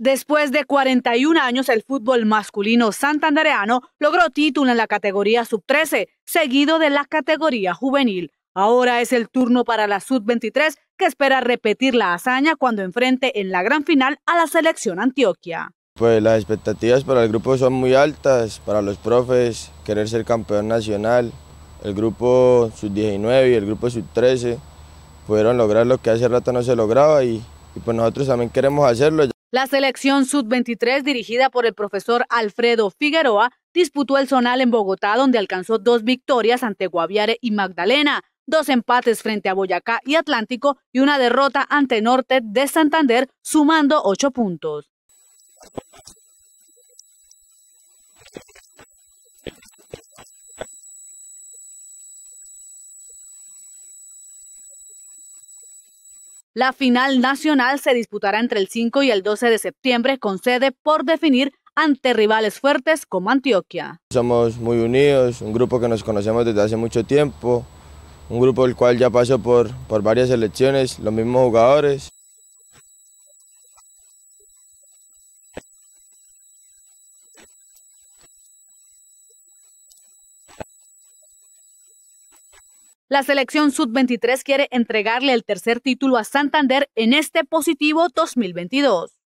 Después de 41 años, el fútbol masculino santandereano logró título en la categoría sub-13, seguido de la categoría juvenil. Ahora es el turno para la sub-23, que espera repetir la hazaña cuando enfrente en la gran final a la selección Antioquia. Pues las expectativas para el grupo son muy altas, para los profes, querer ser campeón nacional, el grupo sub-19 y el grupo sub-13 pudieron lograr lo que hace rato no se lograba y, pues nosotros también queremos hacerlo. La selección sub-23, dirigida por el profesor Alfredo Figueroa, disputó el zonal en Bogotá, donde alcanzó dos victorias ante Guaviare y Magdalena, dos empates frente a Boyacá y Atlántico y una derrota ante Norte de Santander, sumando ocho puntos. La final nacional se disputará entre el 5 y el 12 de septiembre con sede por definir ante rivales fuertes como Antioquia. Somos muy unidos, un grupo que nos conocemos desde hace mucho tiempo, un grupo del cual ya pasó por, por varias elecciones, los mismos jugadores. La selección sub-23 quiere entregarle el tercer título a Santander en este positivo 2022.